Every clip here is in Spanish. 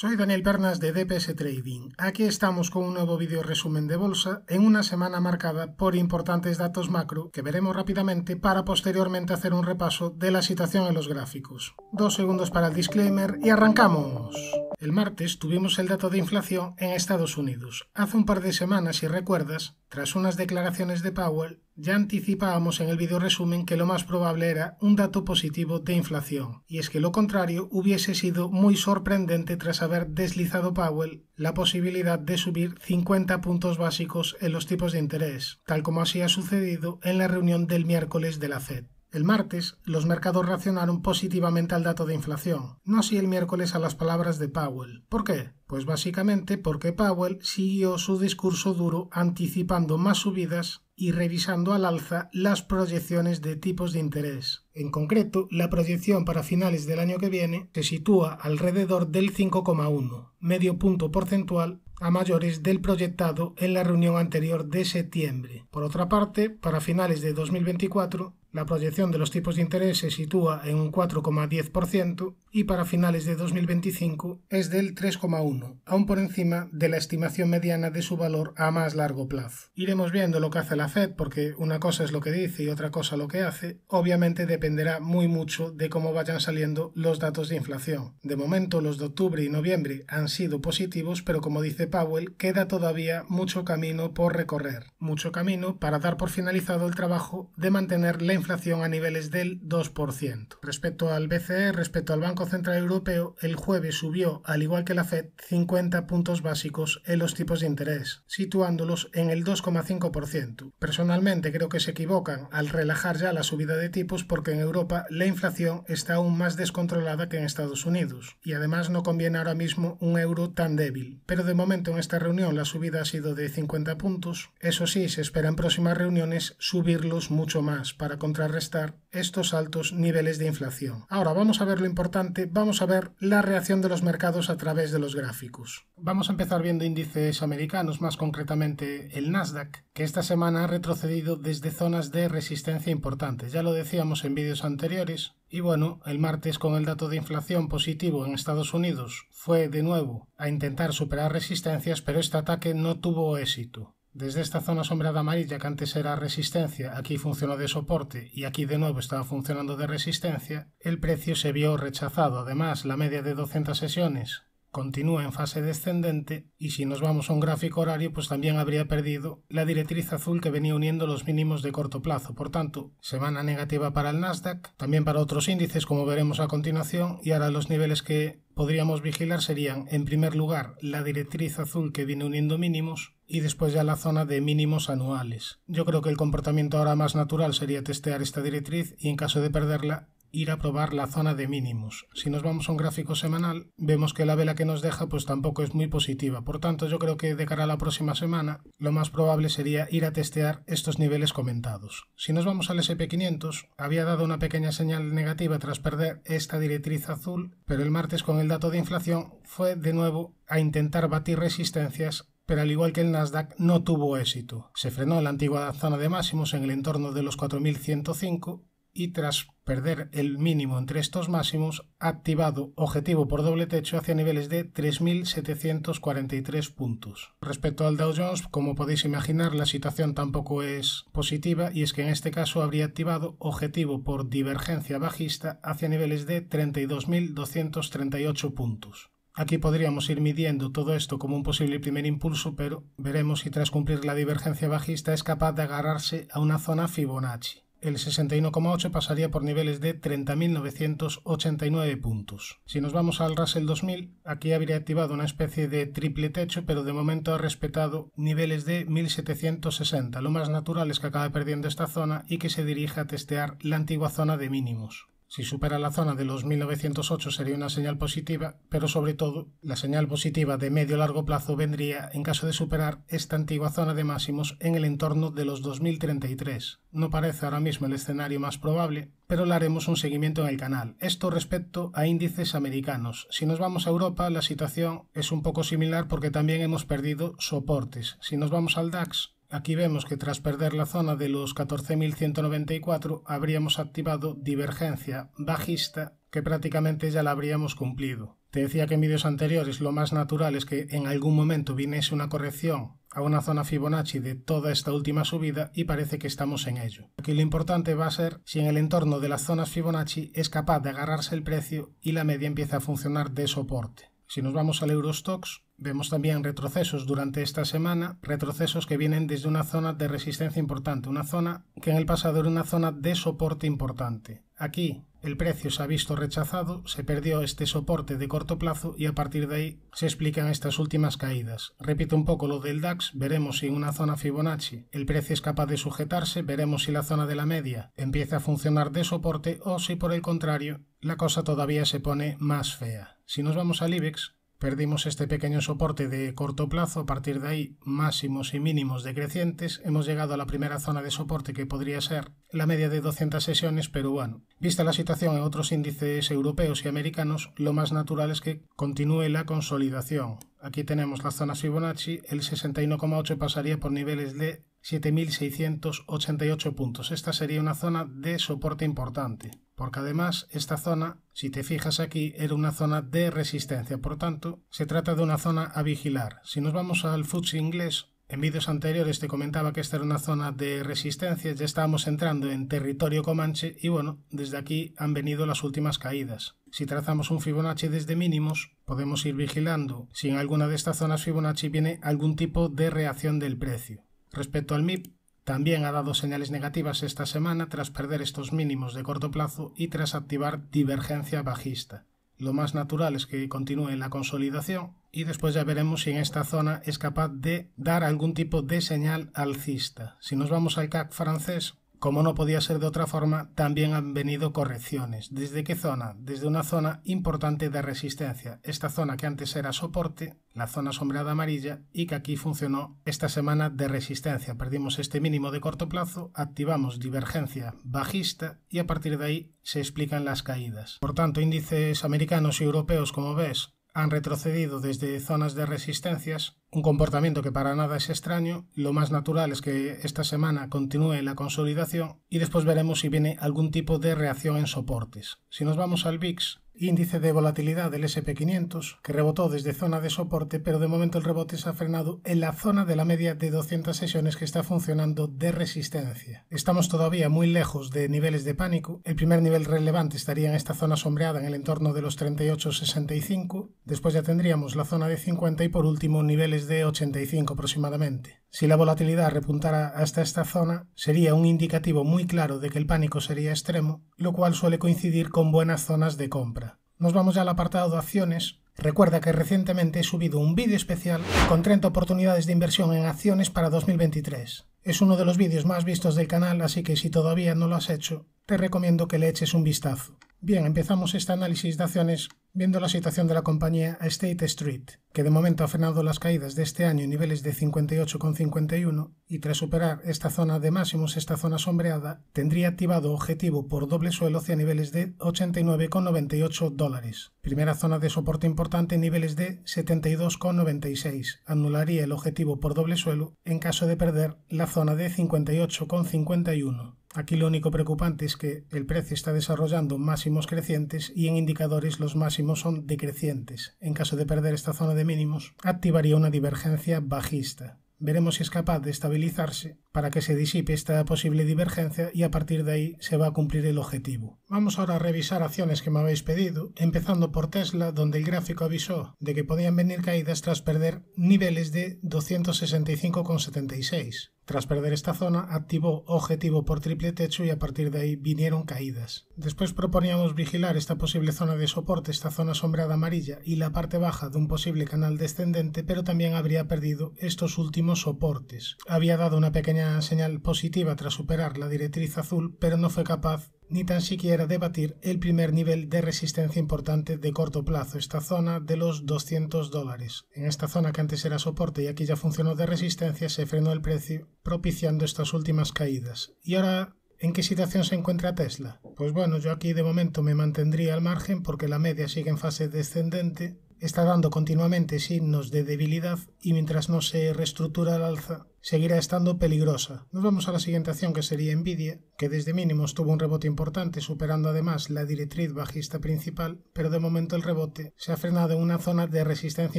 Soy Daniel Pernas de DPS Trading. Aquí estamos con un nuevo vídeo resumen de bolsa en una semana marcada por importantes datos macro que veremos rápidamente para posteriormente hacer un repaso de la situación en los gráficos. Dos segundos para el disclaimer y arrancamos. El martes tuvimos el dato de inflación en Estados Unidos. Hace un par de semanas, si recuerdas, tras unas declaraciones de Powell, ya anticipábamos en el video resumen que lo más probable era un dato positivo de inflación, y es que lo contrario hubiese sido muy sorprendente tras haber deslizado Powell la posibilidad de subir 50 puntos básicos en los tipos de interés, tal como así ha sucedido en la reunión del miércoles de la Fed. El martes, los mercados reaccionaron positivamente al dato de inflación, no así el miércoles a las palabras de Powell. ¿Por qué? Pues básicamente porque Powell siguió su discurso duro anticipando más subidas y revisando al alza las proyecciones de tipos de interés. En concreto, la proyección para finales del año que viene se sitúa alrededor del 5,1, medio punto porcentual a mayores del proyectado en la reunión anterior de septiembre. Por otra parte, para finales de 2024, la proyección de los tipos de interés se sitúa en un 4,10%, y para finales de 2025 es del 3,1, aún por encima de la estimación mediana de su valor a más largo plazo. Iremos viendo lo que hace la Fed porque una cosa es lo que dice y otra cosa lo que hace, obviamente dependerá muy mucho de cómo vayan saliendo los datos de inflación. De momento los de octubre y noviembre han sido positivos, pero como dice Powell, queda todavía mucho camino por recorrer, mucho camino para dar por finalizado el trabajo de mantener la inflación a niveles del 2%. Respecto al BCE, respecto al Banco Banco Central Europeo el jueves subió, al igual que la Fed, 50 puntos básicos en los tipos de interés, situándolos en el 2,5%. Personalmente creo que se equivocan al relajar ya la subida de tipos porque en Europa la inflación está aún más descontrolada que en Estados Unidos, y además no conviene ahora mismo un euro tan débil. Pero de momento en esta reunión la subida ha sido de 50 puntos, eso sí, se espera en próximas reuniones subirlos mucho más para contrarrestar estos altos niveles de inflación. Ahora vamos a ver lo importante vamos a ver la reacción de los mercados a través de los gráficos. Vamos a empezar viendo índices americanos, más concretamente el Nasdaq, que esta semana ha retrocedido desde zonas de resistencia importantes. Ya lo decíamos en vídeos anteriores. Y bueno, el martes con el dato de inflación positivo en Estados Unidos fue de nuevo a intentar superar resistencias, pero este ataque no tuvo éxito. Desde esta zona sombreada amarilla que antes era resistencia, aquí funcionó de soporte y aquí de nuevo estaba funcionando de resistencia, el precio se vio rechazado. Además, la media de 200 sesiones continúa en fase descendente y si nos vamos a un gráfico horario pues también habría perdido la directriz azul que venía uniendo los mínimos de corto plazo. Por tanto, semana negativa para el Nasdaq, también para otros índices como veremos a continuación y ahora los niveles que podríamos vigilar serían en primer lugar la directriz azul que viene uniendo mínimos y después ya la zona de mínimos anuales. Yo creo que el comportamiento ahora más natural sería testear esta directriz y en caso de perderla ir a probar la zona de mínimos. Si nos vamos a un gráfico semanal, vemos que la vela que nos deja pues tampoco es muy positiva. Por tanto, yo creo que de cara a la próxima semana, lo más probable sería ir a testear estos niveles comentados. Si nos vamos al SP500, había dado una pequeña señal negativa tras perder esta directriz azul, pero el martes con el dato de inflación fue de nuevo a intentar batir resistencias pero al igual que el Nasdaq no tuvo éxito. Se frenó la antigua zona de máximos en el entorno de los 4.105 y tras perder el mínimo entre estos máximos, ha activado objetivo por doble techo hacia niveles de 3.743 puntos. Respecto al Dow Jones, como podéis imaginar, la situación tampoco es positiva y es que en este caso habría activado objetivo por divergencia bajista hacia niveles de 32.238 puntos. Aquí podríamos ir midiendo todo esto como un posible primer impulso, pero veremos si tras cumplir la divergencia bajista es capaz de agarrarse a una zona Fibonacci el 61,8 pasaría por niveles de 30.989 puntos. Si nos vamos al Russell 2000, aquí habría activado una especie de triple techo, pero de momento ha respetado niveles de 1.760, lo más natural que acaba perdiendo esta zona y que se dirija a testear la antigua zona de mínimos. Si supera la zona de los 1908 sería una señal positiva, pero sobre todo la señal positiva de medio-largo plazo vendría en caso de superar esta antigua zona de máximos en el entorno de los 2033. No parece ahora mismo el escenario más probable, pero le haremos un seguimiento en el canal. Esto respecto a índices americanos. Si nos vamos a Europa, la situación es un poco similar porque también hemos perdido soportes. Si nos vamos al DAX, Aquí vemos que tras perder la zona de los 14.194 habríamos activado divergencia bajista que prácticamente ya la habríamos cumplido. Te decía que en vídeos anteriores lo más natural es que en algún momento viniese una corrección a una zona Fibonacci de toda esta última subida y parece que estamos en ello. Aquí lo importante va a ser si en el entorno de las zonas Fibonacci es capaz de agarrarse el precio y la media empieza a funcionar de soporte. Si nos vamos al Eurostox, Vemos también retrocesos durante esta semana, retrocesos que vienen desde una zona de resistencia importante, una zona que en el pasado era una zona de soporte importante. Aquí el precio se ha visto rechazado, se perdió este soporte de corto plazo y a partir de ahí se explican estas últimas caídas. Repito un poco lo del DAX, veremos si en una zona Fibonacci el precio es capaz de sujetarse, veremos si la zona de la media empieza a funcionar de soporte o si por el contrario la cosa todavía se pone más fea. Si nos vamos al IBEX, Perdimos este pequeño soporte de corto plazo, a partir de ahí máximos y mínimos decrecientes, hemos llegado a la primera zona de soporte que podría ser la media de 200 sesiones, peruano. vista la situación en otros índices europeos y americanos, lo más natural es que continúe la consolidación. Aquí tenemos la zona Fibonacci, el 61,8 pasaría por niveles de 7.688 puntos. Esta sería una zona de soporte importante porque además esta zona, si te fijas aquí, era una zona de resistencia, por tanto, se trata de una zona a vigilar. Si nos vamos al FTSE inglés, en vídeos anteriores te comentaba que esta era una zona de resistencia, ya estábamos entrando en territorio Comanche y bueno, desde aquí han venido las últimas caídas. Si trazamos un Fibonacci desde mínimos, podemos ir vigilando si en alguna de estas zonas Fibonacci viene algún tipo de reacción del precio. Respecto al MIP, también ha dado señales negativas esta semana tras perder estos mínimos de corto plazo y tras activar divergencia bajista. Lo más natural es que continúe la consolidación y después ya veremos si en esta zona es capaz de dar algún tipo de señal alcista. Si nos vamos al CAC francés, como no podía ser de otra forma, también han venido correcciones. ¿Desde qué zona? Desde una zona importante de resistencia. Esta zona que antes era soporte, la zona sombreada amarilla, y que aquí funcionó esta semana de resistencia. Perdimos este mínimo de corto plazo, activamos divergencia bajista y a partir de ahí se explican las caídas. Por tanto, índices americanos y europeos, como ves, han retrocedido desde zonas de resistencias, un comportamiento que para nada es extraño, lo más natural es que esta semana continúe la consolidación y después veremos si viene algún tipo de reacción en soportes. Si nos vamos al VIX, índice de volatilidad del SP500, que rebotó desde zona de soporte, pero de momento el rebote se ha frenado en la zona de la media de 200 sesiones que está funcionando de resistencia. Estamos todavía muy lejos de niveles de pánico. El primer nivel relevante estaría en esta zona sombreada en el entorno de los 38.65, después ya tendríamos la zona de 50 y por último niveles de 85 aproximadamente. Si la volatilidad repuntara hasta esta zona, sería un indicativo muy claro de que el pánico sería extremo, lo cual suele coincidir con buenas zonas de compra. Nos vamos al apartado de acciones. Recuerda que recientemente he subido un vídeo especial con 30 oportunidades de inversión en acciones para 2023. Es uno de los vídeos más vistos del canal, así que si todavía no lo has hecho, te recomiendo que le eches un vistazo. Bien, empezamos este análisis de acciones viendo la situación de la compañía State Street, que de momento ha frenado las caídas de este año en niveles de 58,51 y tras superar esta zona de máximos, esta zona sombreada, tendría activado objetivo por doble suelo hacia niveles de 89,98 dólares. Primera zona de soporte importante en niveles de 72,96. Anularía el objetivo por doble suelo en caso de perder la zona de 58,51. Aquí lo único preocupante es que el precio está desarrollando máximos crecientes y en indicadores los máximos son decrecientes. En caso de perder esta zona de mínimos, activaría una divergencia bajista. Veremos si es capaz de estabilizarse para que se disipe esta posible divergencia y a partir de ahí se va a cumplir el objetivo. Vamos ahora a revisar acciones que me habéis pedido, empezando por Tesla, donde el gráfico avisó de que podían venir caídas tras perder niveles de 265,76. Tras perder esta zona, activó objetivo por triple techo y a partir de ahí vinieron caídas. Después proponíamos vigilar esta posible zona de soporte, esta zona sombreada amarilla y la parte baja de un posible canal descendente, pero también habría perdido estos últimos soportes. Había dado una pequeña señal positiva tras superar la directriz azul, pero no fue capaz ni tan siquiera de batir el primer nivel de resistencia importante de corto plazo, esta zona de los 200 dólares. En esta zona que antes era soporte y aquí ya funcionó de resistencia, se frenó el precio propiciando estas últimas caídas. Y ahora ¿En qué situación se encuentra Tesla? Pues bueno, yo aquí de momento me mantendría al margen porque la media sigue en fase descendente está dando continuamente signos de debilidad y mientras no se reestructura el alza, seguirá estando peligrosa. Nos vamos a la siguiente acción que sería envidia, que desde mínimos tuvo un rebote importante, superando además la directriz bajista principal, pero de momento el rebote se ha frenado en una zona de resistencia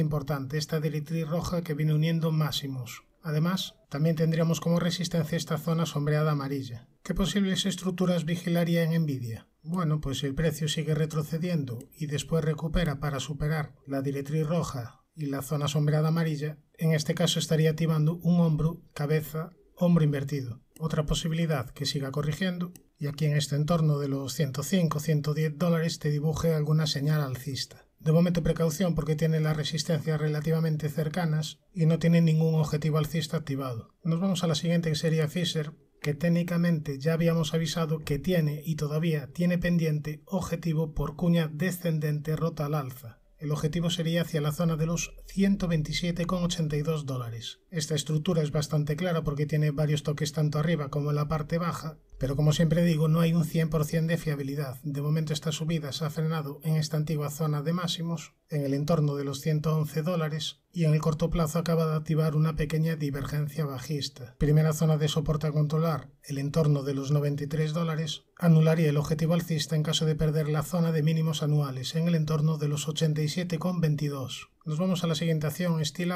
importante, esta directriz roja que viene uniendo máximos. Además, también tendríamos como resistencia esta zona sombreada amarilla. ¿Qué posibles estructuras vigilaría en bueno, pues si el precio sigue retrocediendo y después recupera para superar la directriz roja y la zona sombreada amarilla, en este caso estaría activando un hombro, cabeza, hombro invertido. Otra posibilidad que siga corrigiendo y aquí en este entorno de los 105-110 dólares te dibuje alguna señal alcista. De momento precaución porque tiene las resistencias relativamente cercanas y no tiene ningún objetivo alcista activado. Nos vamos a la siguiente que sería Fisher, que técnicamente ya habíamos avisado que tiene y todavía tiene pendiente objetivo por cuña descendente rota al alza. El objetivo sería hacia la zona de los 127,82 dólares. Esta estructura es bastante clara porque tiene varios toques tanto arriba como en la parte baja pero como siempre digo, no hay un 100% de fiabilidad. De momento esta subida se ha frenado en esta antigua zona de máximos, en el entorno de los 111 dólares, y en el corto plazo acaba de activar una pequeña divergencia bajista. Primera zona de soporte a controlar, el entorno de los 93 dólares, anularía el objetivo alcista en caso de perder la zona de mínimos anuales, en el entorno de los 87,22. Nos vamos a la siguiente acción, Steel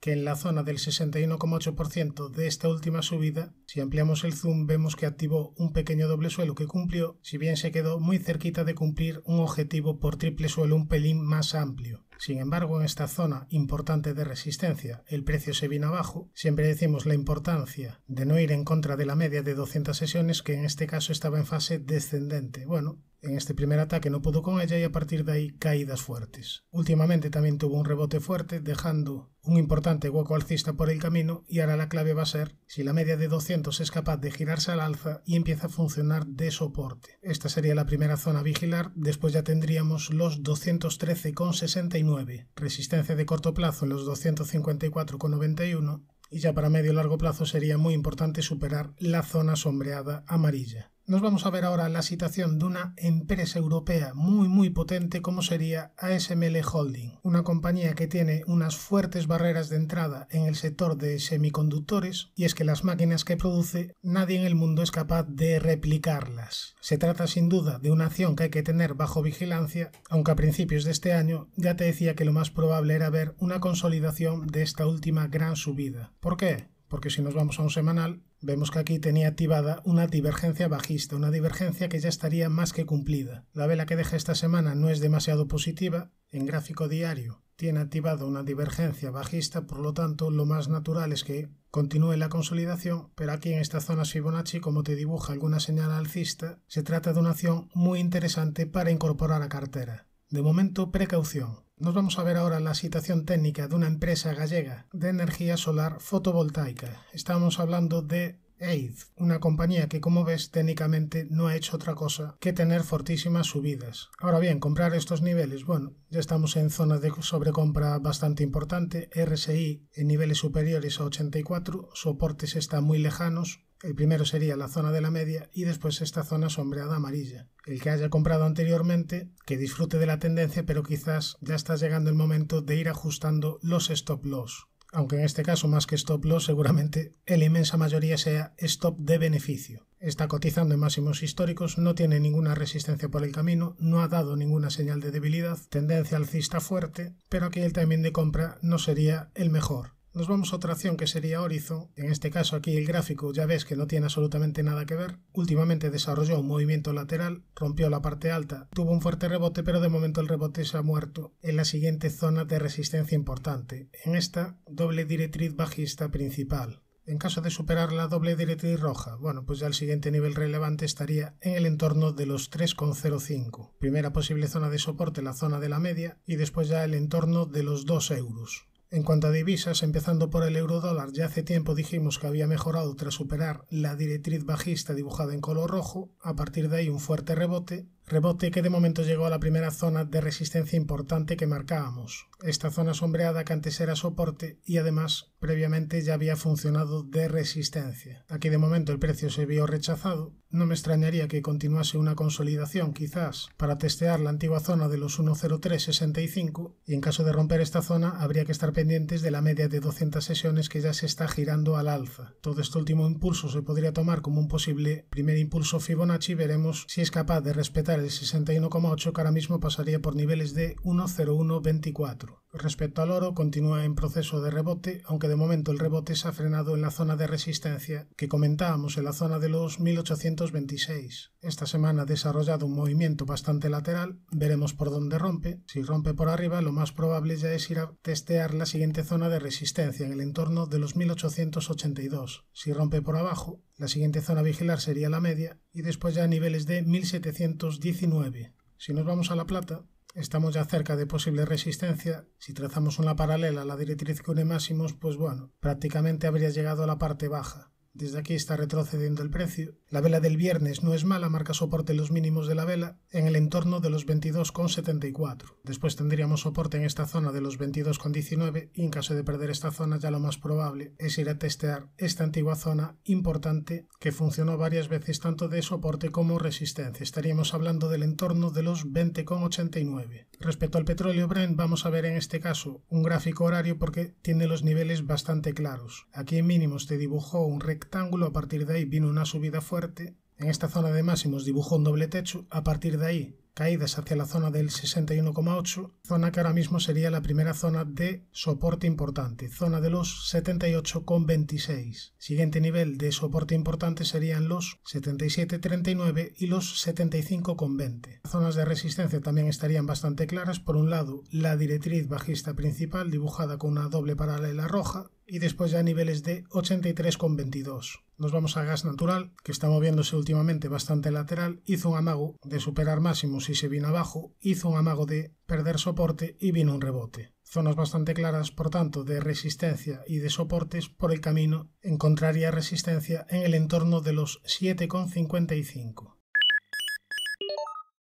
que en la zona del 61,8% de esta última subida, si ampliamos el zoom vemos que activó un pequeño doble suelo que cumplió, si bien se quedó muy cerquita de cumplir un objetivo por triple suelo un pelín más amplio. Sin embargo, en esta zona importante de resistencia, el precio se vino abajo. Siempre decimos la importancia de no ir en contra de la media de 200 sesiones, que en este caso estaba en fase descendente. Bueno, en este primer ataque no pudo con ella y a partir de ahí caídas fuertes. Últimamente también tuvo un rebote fuerte, dejando un importante hueco alcista por el camino y ahora la clave va a ser si la media de 200 es capaz de girarse al alza y empieza a funcionar de soporte. Esta sería la primera zona a vigilar, después ya tendríamos los 213,69, resistencia de corto plazo en los 254,91 y ya para medio largo plazo sería muy importante superar la zona sombreada amarilla nos vamos a ver ahora la situación de una empresa europea muy muy potente como sería ASML Holding, una compañía que tiene unas fuertes barreras de entrada en el sector de semiconductores y es que las máquinas que produce nadie en el mundo es capaz de replicarlas. Se trata sin duda de una acción que hay que tener bajo vigilancia, aunque a principios de este año ya te decía que lo más probable era ver una consolidación de esta última gran subida. ¿Por qué? Porque si nos vamos a un semanal, Vemos que aquí tenía activada una divergencia bajista, una divergencia que ya estaría más que cumplida. La vela que deja esta semana no es demasiado positiva, en gráfico diario tiene activada una divergencia bajista, por lo tanto lo más natural es que continúe la consolidación, pero aquí en esta zona Fibonacci, como te dibuja alguna señal alcista, se trata de una acción muy interesante para incorporar a cartera. De momento, precaución. Nos vamos a ver ahora la situación técnica de una empresa gallega de energía solar fotovoltaica. Estamos hablando de Aid, una compañía que como ves técnicamente no ha hecho otra cosa que tener fortísimas subidas. Ahora bien, comprar estos niveles, bueno, ya estamos en zona de sobrecompra bastante importante, RSI en niveles superiores a 84, soportes están muy lejanos, el primero sería la zona de la media y después esta zona sombreada amarilla. El que haya comprado anteriormente, que disfrute de la tendencia, pero quizás ya está llegando el momento de ir ajustando los stop loss. Aunque en este caso más que stop loss, seguramente la inmensa mayoría sea stop de beneficio. Está cotizando en máximos históricos, no tiene ninguna resistencia por el camino, no ha dado ninguna señal de debilidad, tendencia alcista fuerte, pero aquí el timing de compra no sería el mejor nos vamos a otra acción que sería Horizon. En este caso aquí el gráfico ya ves que no tiene absolutamente nada que ver. Últimamente desarrolló un movimiento lateral, rompió la parte alta, tuvo un fuerte rebote pero de momento el rebote se ha muerto en la siguiente zona de resistencia importante. En esta doble directriz bajista principal. En caso de superar la doble directriz roja, bueno, pues ya el siguiente nivel relevante estaría en el entorno de los 3,05. Primera posible zona de soporte, la zona de la media, y después ya el entorno de los 2 euros. En cuanto a divisas, empezando por el euro dólar, ya hace tiempo dijimos que había mejorado tras superar la directriz bajista dibujada en color rojo, a partir de ahí un fuerte rebote, Rebote que de momento llegó a la primera zona de resistencia importante que marcábamos, esta zona sombreada que antes era soporte y además previamente ya había funcionado de resistencia. Aquí de momento el precio se vio rechazado, no me extrañaría que continuase una consolidación quizás para testear la antigua zona de los 10365 y en caso de romper esta zona habría que estar pendientes de la media de 200 sesiones que ya se está girando al alza. Todo este último impulso se podría tomar como un posible primer impulso Fibonacci, veremos si es capaz de respetar de 61,8 que ahora mismo pasaría por niveles de 1,0124. Respecto al oro, continúa en proceso de rebote, aunque de momento el rebote se ha frenado en la zona de resistencia que comentábamos en la zona de los 1826. Esta semana ha desarrollado un movimiento bastante lateral, veremos por dónde rompe. Si rompe por arriba, lo más probable ya es ir a testear la siguiente zona de resistencia en el entorno de los 1882. Si rompe por abajo, la siguiente zona a vigilar sería la media y después ya niveles de 1719. Si nos vamos a la plata, estamos ya cerca de posible resistencia, si trazamos una paralela a la directriz que une máximos, pues bueno, prácticamente habría llegado a la parte baja. Desde aquí está retrocediendo el precio. La vela del viernes no es mala, marca soporte los mínimos de la vela en el entorno de los 22,74. Después tendríamos soporte en esta zona de los 22,19 y en caso de perder esta zona ya lo más probable es ir a testear esta antigua zona importante que funcionó varias veces tanto de soporte como resistencia. Estaríamos hablando del entorno de los 20,89. Respecto al petróleo Brent vamos a ver en este caso un gráfico horario porque tiene los niveles bastante claros. Aquí en mínimos te dibujó un rectángulo rectángulo, a partir de ahí vino una subida fuerte, en esta zona de máximos dibujó un doble techo, a partir de ahí caídas hacia la zona del 61,8, zona que ahora mismo sería la primera zona de soporte importante, zona de los 78,26. Siguiente nivel de soporte importante serían los 77,39 y los 75,20. Zonas de resistencia también estarían bastante claras, por un lado la directriz bajista principal dibujada con una doble paralela roja, y después ya niveles de 83,22. Nos vamos a gas natural, que está moviéndose últimamente bastante lateral, hizo un amago de superar máximos y se vino abajo, hizo un amago de perder soporte y vino un rebote. Zonas bastante claras, por tanto, de resistencia y de soportes por el camino encontraría resistencia en el entorno de los 7,55.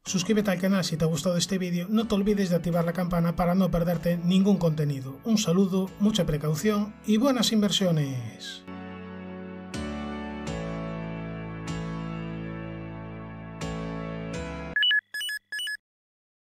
Suscríbete al canal si te ha gustado este vídeo, no te olvides de activar la campana para no perderte ningún contenido. Un saludo, mucha precaución y buenas inversiones.